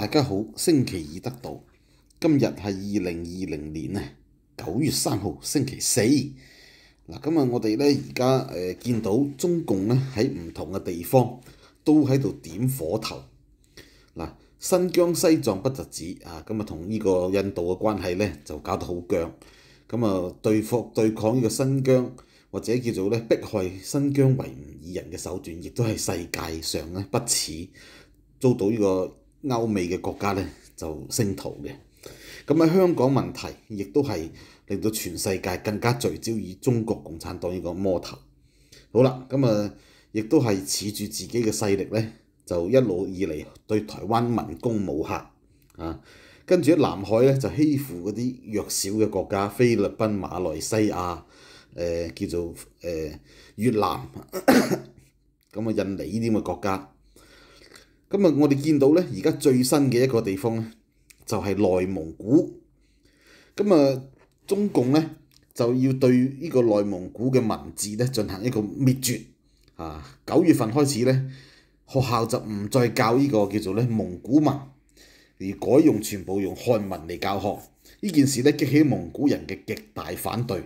大家好，星期二得到今日係二零二零年啊九月三號星期四嗱。今日我哋咧而家诶見到中共咧喺唔同嘅地方都喺度點火頭嗱。新疆、西藏不就止啊？咁啊同呢個印度嘅關係咧就搞得好僵。咁啊，對抗對抗呢個新疆或者叫做咧迫害新疆維吾爾人嘅手段，亦都係世界上咧不似遭到呢個。歐美嘅國家咧就升圖嘅，咁喺香港問題亦都係令到全世界更加聚焦於中國共產黨呢個魔頭。好啦，咁啊，亦都係恃住自己嘅勢力咧，就一路以嚟對台灣民工武嚇啊，跟住喺南海咧就欺負嗰啲弱小嘅國家，菲律賓、馬來西亞、誒叫做誒越南咁啊、印尼呢啲咁嘅國家。咁啊！我哋見到咧，而家最新嘅一個地方咧，就係內蒙古。咁啊，中共咧就要對呢個內蒙古嘅文字咧進行一個滅絕啊！九月份開始咧，學校就唔再教呢個叫做咧蒙古文，而改用全部用漢文嚟教學。呢件事咧激起蒙古人嘅極大反對。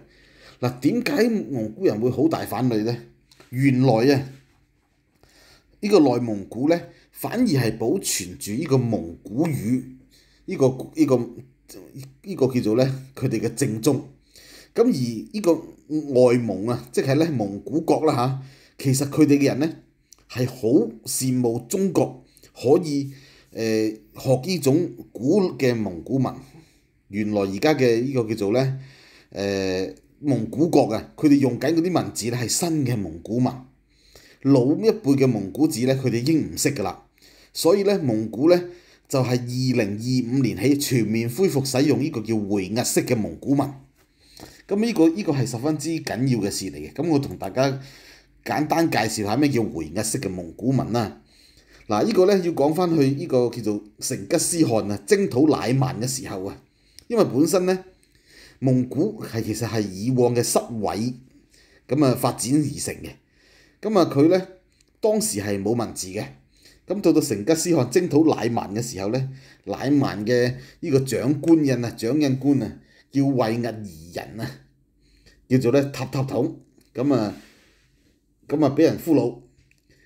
嗱，點解蒙古人會好大反對咧？原來啊，呢個內蒙古咧。反而係保存住呢個蒙古語，呢個依個依個叫做咧，佢哋嘅正宗。咁而呢個外蒙啊，即係咧蒙古國啦嚇，其實佢哋嘅人咧係好羨慕中國可以誒學呢種古嘅蒙古文。原來而家嘅呢個叫做咧誒蒙古國啊，佢哋用緊嗰啲文字咧係新嘅蒙古文，老一輩嘅蒙古字咧佢哋已經唔識㗎啦。所以咧，蒙古咧就係二零二五年起全面恢復使用呢個叫回壓式嘅蒙古文。咁呢個呢個係十分之緊要嘅事嚟嘅。咁我同大家簡單介紹下咩叫回壓式嘅蒙古文啦。嗱，呢個咧要講翻去呢個叫做成吉思汗啊征討乃曼嘅時候啊，因為本身咧蒙古係其實係以往嘅塞位咁啊發展而成嘅。咁啊佢咧當時係冇文字嘅。咁到到成吉思汗征討乃曼嘅時候咧，乃曼嘅呢個長官印啊，長印官啊，叫畏兀兒人啊，叫做咧塔塔統。咁啊，咁啊俾人俘虏，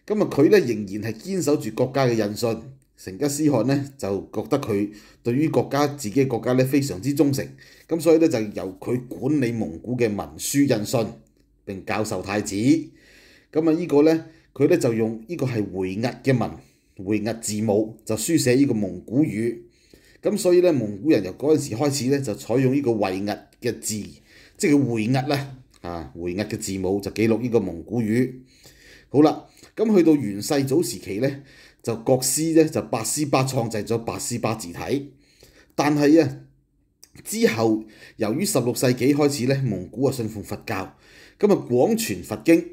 咁啊佢咧仍然係堅守住國家嘅印信。成吉思汗咧就覺得佢對於國家自己嘅國家咧非常之忠誠，咁所以咧就由佢管理蒙古嘅文書印信，並教授太子。咁啊呢個咧，佢咧就用呢個係回兀嘅文。會壓字母就書寫呢個蒙古語，咁所以咧蒙古人由嗰陣時開始咧就採用呢個會壓嘅字，即係佢會壓咧啊回壓嘅字母就記錄呢個蒙古語。好啦，咁去到元世祖時期咧，就國師咧就八思巴創製咗八思巴字體，但係啊之後由於十六世紀開始咧蒙古啊信奉佛教，咁啊廣傳佛經，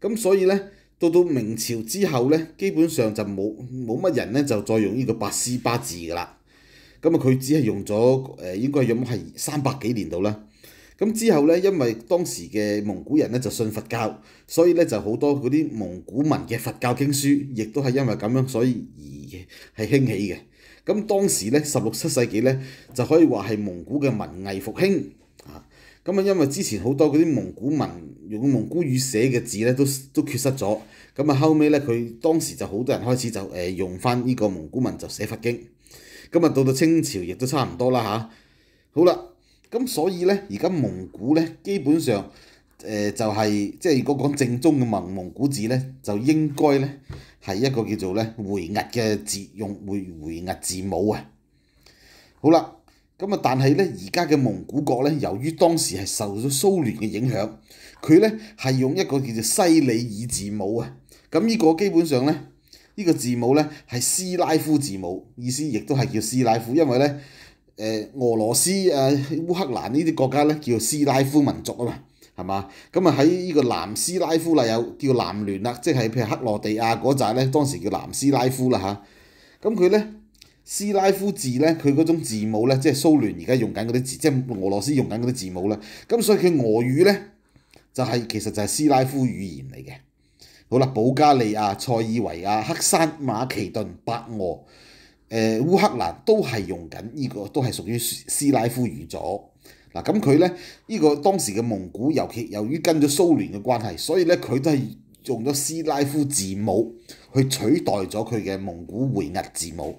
咁所以咧。到到明朝之後咧，基本上就冇冇乜人咧就再用呢個八思八字噶啦。咁啊，佢只係用咗誒，應該用係三百幾年度啦。咁之後咧，因為當時嘅蒙古人咧就信佛教，所以咧就好多嗰啲蒙古文嘅佛教經書，亦都係因為咁樣所以而係興起嘅。咁當時咧，十六七世紀咧就可以話係蒙古嘅文藝復興啊。咁啊，因為之前好多嗰啲蒙古文用蒙古語寫嘅字咧，都都缺失咗。咁啊，後尾咧，佢當時就好多人開始就誒用翻呢個蒙古文就寫佛經。咁啊，到到清朝亦都差唔多啦嚇。好啦，咁所以咧，而家蒙古咧基本上誒就係即係如果講正宗嘅蒙蒙古字咧，就應該咧係一個叫做咧回壓嘅字用回回壓字母啊。好啦。咁啊！但係咧，而家嘅蒙古國咧，由於當時係受咗蘇聯嘅影響，佢咧係用一個叫做西里爾字母啊。咁呢個基本上咧，呢個字母咧係斯拉夫字母，意思亦都係叫斯拉夫，因為咧，誒俄羅斯、誒烏克蘭呢啲國家咧叫斯拉夫民族啊嘛，係嘛？咁啊喺呢個南斯拉夫啦，有叫南聯啦，即係譬如克羅地亞嗰陣咧，當時叫南斯拉夫啦嚇。咁佢咧。斯拉夫字咧，佢嗰種字母咧，即係蘇聯而家用緊嗰啲字，即係俄羅斯用緊嗰啲字母啦。咁所以佢俄語咧就係其實就係斯拉夫語言嚟嘅。好啦，保加利亞、塞爾維亞、黑山、馬其頓、白俄、誒烏克蘭都係用緊呢個，都係屬於斯拉夫語咗。嗱。咁佢咧呢個當時嘅蒙古，尤其由於跟咗蘇聯嘅關係，所以咧佢都係用咗斯拉夫字母去取代咗佢嘅蒙古回壓字母。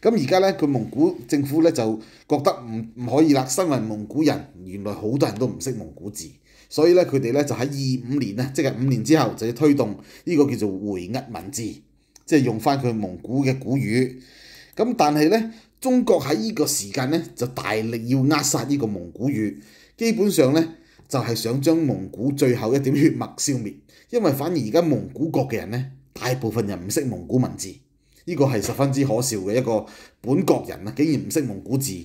咁而家咧，佢蒙古政府咧就覺得唔唔可以啦。身為蒙古人，原來好多人都唔識蒙古字，所以咧佢哋咧就喺二五年咧，即係五年之後就要推動呢個叫做回壓文字，即係用翻佢蒙古嘅古語。咁但係咧，中國喺呢個時間咧就大力要扼殺呢個蒙古語，基本上咧就係想將蒙古最後一點血脈消滅，因為反而而家蒙古國嘅人咧，大部分人唔識蒙古文字。呢個係十分之可笑嘅一個本國人啊，竟然唔識蒙古字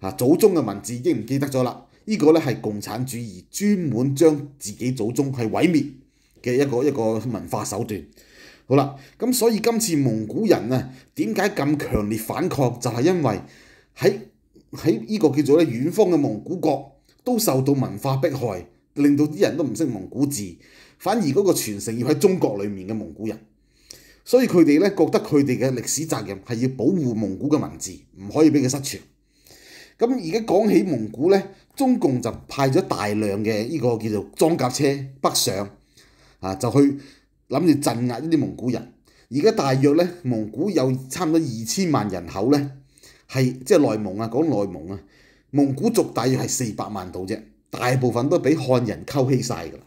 啊，祖宗嘅文字已經唔記得咗啦！呢個咧係共產主義專門將自己祖宗係毀滅嘅一個一個文化手段。好啦，咁所以今次蒙古人啊，點解咁強烈反抗？就係因為喺喺呢個叫做咧遠方嘅蒙古國都受到文化迫害，令到啲人都唔識蒙古字，反而嗰個傳承要喺中國裏面嘅蒙古人。所以佢哋咧覺得佢哋嘅歷史責任係要保護蒙古嘅文字，唔可以俾佢失傳。咁而家講起蒙古咧，中共就派咗大量嘅呢個叫做裝甲車北上，啊，就去諗住鎮壓呢啲蒙古人。而家大約咧，蒙古有差唔多二千萬人口咧，係即係內蒙啊，講內蒙啊，蒙古族大約係四百萬度啫，大部分都俾漢人溝稀曬㗎啦。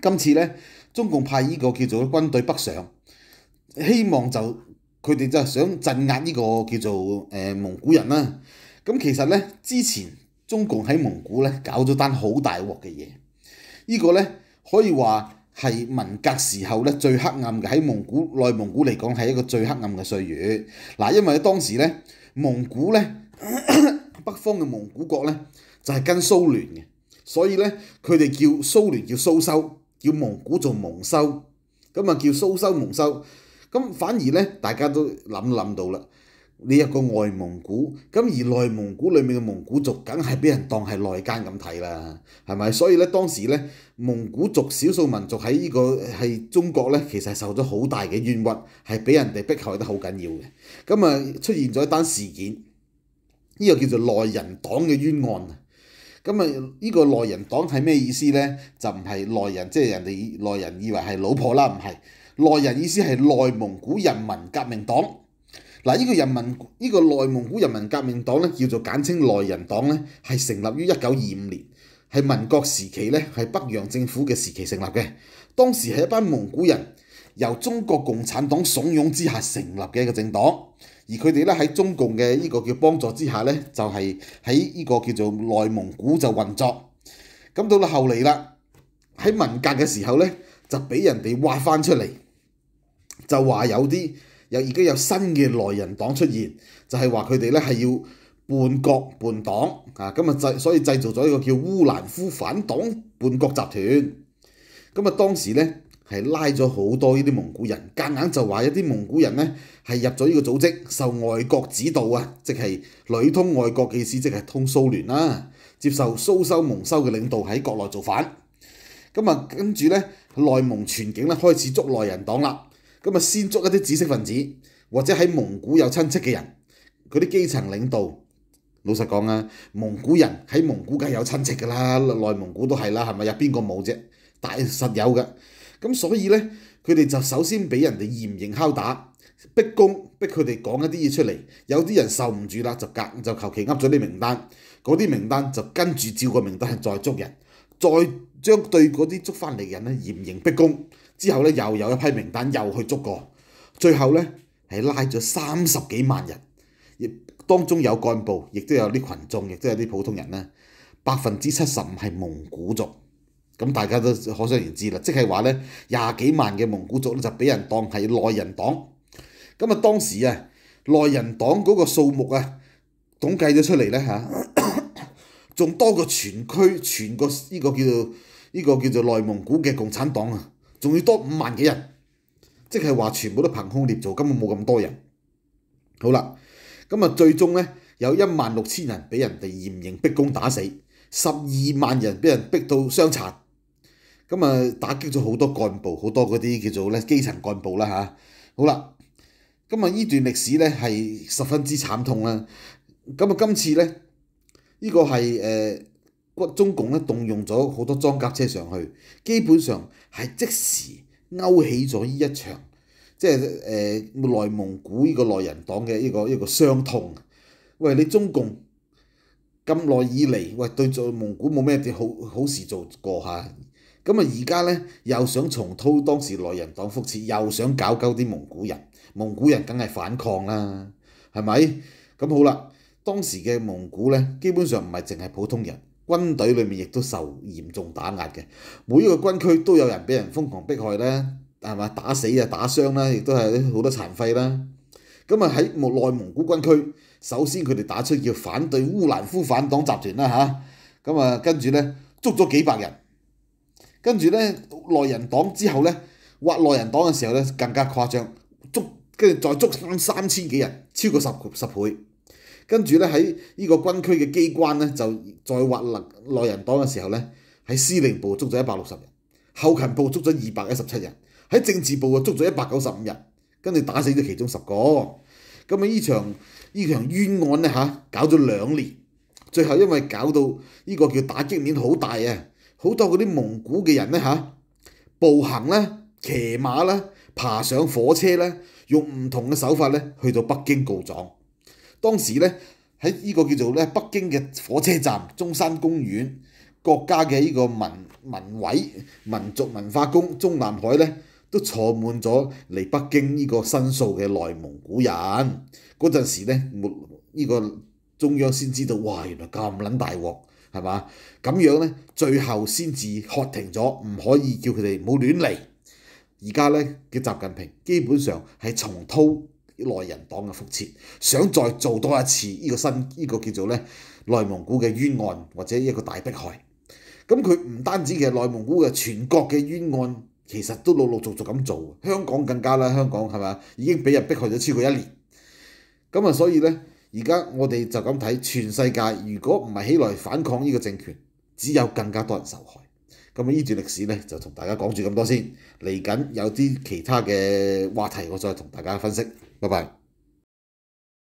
今次咧，中共派呢個叫做軍隊北上。希望就佢哋就係想鎮壓呢個叫做誒蒙古人啦。咁其實咧，之前中共喺蒙古咧搞咗單好大鑊嘅嘢。依個咧可以話係文革時候咧最黑暗嘅喺蒙古內蒙古嚟講係一個最黑暗嘅歲月嗱。因為當時咧蒙古咧北方嘅蒙古國咧就係跟蘇聯嘅，所以咧佢哋叫蘇聯叫蘇修，叫蒙古做蒙修，咁啊叫蘇修蒙修。咁反而咧，大家都諗諗到啦。呢一個外蒙古，咁而內蒙古裏面嘅蒙古族，梗係俾人當係內奸咁睇啦，係咪？所以咧，當時咧，蒙古族少數民族喺呢個係中國咧，其實係受咗好大嘅冤屈，係俾人哋迫害得好緊要嘅。咁啊，出現咗一單事件，呢個叫做內人黨嘅冤案啊。咁啊，呢個內人黨係咩意思咧？就唔係內人，即係人哋內人以為係老婆啦，唔係。內人意思係內蒙古人民革命黨嗱，呢個人民呢個內蒙古人民革命黨咧叫做簡稱內人黨咧，係成立於一九二五年，係民國時期咧，係北洋政府嘅時期成立嘅。當時係一班蒙古人由中國共產黨怂恿之下成立嘅一個政黨，而佢哋咧喺中共嘅呢個叫幫助之下咧，就係喺呢個叫做內蒙古就運作。咁到到後嚟啦，喺文革嘅時候咧，就俾人哋挖翻出嚟。就話有啲有而家有新嘅內人黨出現，就係話佢哋咧係要半國半黨啊。咁啊製所以製造咗一個叫烏蘭夫反黨半國集團。咁啊當時咧係拉咗好多呢啲蒙古人，夾硬就話一啲蒙古人咧係入咗呢個組織，受外國指導啊，即係裏通外國嘅意思，即係通蘇聯啦，接受蘇修蒙修嘅領導喺國內造反。咁啊跟住咧內蒙全境咧開始捉內人黨啦。咁啊，先捉一啲知識分子，或者喺蒙古有親戚嘅人，嗰啲基層領導。老實講啊，蒙古人喺蒙古梗係有親戚㗎啦，內蒙古都係啦，係咪？有邊個冇啫？大實有嘅。咁所以咧，佢哋就首先俾人哋嚴刑拷打、逼供，逼佢哋講一啲嘢出嚟。有啲人受唔住啦，就隔就求其噏咗啲名單，嗰啲名單就跟住照個名單再捉人，再將對嗰啲捉翻嚟嘅人咧嚴刑逼供。之後咧，又有一批名單又去捉過，最後咧係拉咗三十幾萬人，亦當中有幹部，亦都有啲群眾，亦都有啲普通人咧，百分之七十五係蒙古族，咁大家都可想而知啦。即係話咧，廿幾萬嘅蒙古族咧就俾人當係內人黨。咁啊，當時啊，內人黨嗰個數目啊，統計咗出嚟咧嚇，仲多過全區全個呢個叫做依個叫做內蒙古嘅共產黨啊！仲要多五萬幾人，即係話全部都憑空捏造，根本冇咁多人。好啦，咁啊最終咧有一萬六千人俾人哋嚴刑逼供打死，十二萬人俾人逼到傷殘，咁啊打擊咗好多幹部，好多嗰啲叫做咧基層幹部啦嚇。好啦，咁啊呢段歷史咧係十分之慘痛啦。咁啊今次咧呢個係誒。中共咧動用咗好多裝甲車上去，基本上係即時勾起咗呢一場，即係誒內蒙古呢個內人黨嘅呢個一個傷痛。喂，你中共咁耐以嚟，喂對做蒙古冇咩啲好好事做過嚇。咁啊而家咧又想重蹈當時內人黨覆轍，又想搞鳩啲蒙古人，蒙古人梗係反抗啦，係咪？咁好啦，當時嘅蒙古咧基本上唔係淨係普通人。軍隊裏面亦都受嚴重打壓嘅，每一個軍區都有人俾人瘋狂迫害啦，係嘛？打死啊，打傷啦，亦都係好多殘廢啦。咁啊喺內蒙古軍區，首先佢哋打出叫反對烏蘭夫反黨集團啦嚇，咁啊跟住咧捉咗幾百人，跟住咧內人黨之後咧，挖內人黨嘅時候咧更加誇張，捉跟住再捉三三千幾人，超過十十倍。跟住咧喺呢個軍區嘅機關咧就再挖勒內人黨嘅時候咧，喺司令部捉咗一百六十人，後勤部捉咗二百一十七人，喺政治部啊捉咗一百九十五人，跟住打死咗其中十個。咁啊呢場呢場冤案咧嚇搞咗兩年，最後因為搞到呢個叫打擊面好大啊，好多嗰啲蒙古嘅人咧嚇步行咧騎馬咧爬上火車咧用唔同嘅手法咧去到北京告狀。當時咧喺呢個叫做咧北京嘅火車站、中山公園、國家嘅呢個民文委民族文化宮、中南海咧都坐滿咗嚟北京呢個申訴嘅內蒙古人。嗰陣時咧，沒依個中央先知道，哇！原來咁撚大鑊，係嘛？咁樣咧，最後先至喝停咗，唔可以叫佢哋唔好亂嚟。而家咧，嘅習近平基本上係重蹈。內人黨嘅覆切，想再做多一次呢個新呢個叫做咧內蒙古嘅冤案，或者一個大迫害。咁佢唔單止嘅內蒙古嘅全國嘅冤案，其實都陸陸續續咁做。香港更加啦，香港係咪已經俾人迫害咗超過一年。咁啊，所以咧而家我哋就咁睇全世界，如果唔係起來反抗呢個政權，只有更加多人受害。咁啊，呢段歷史咧就同大家講住咁多先。嚟緊有啲其他嘅話題，我再同大家分析。拜拜。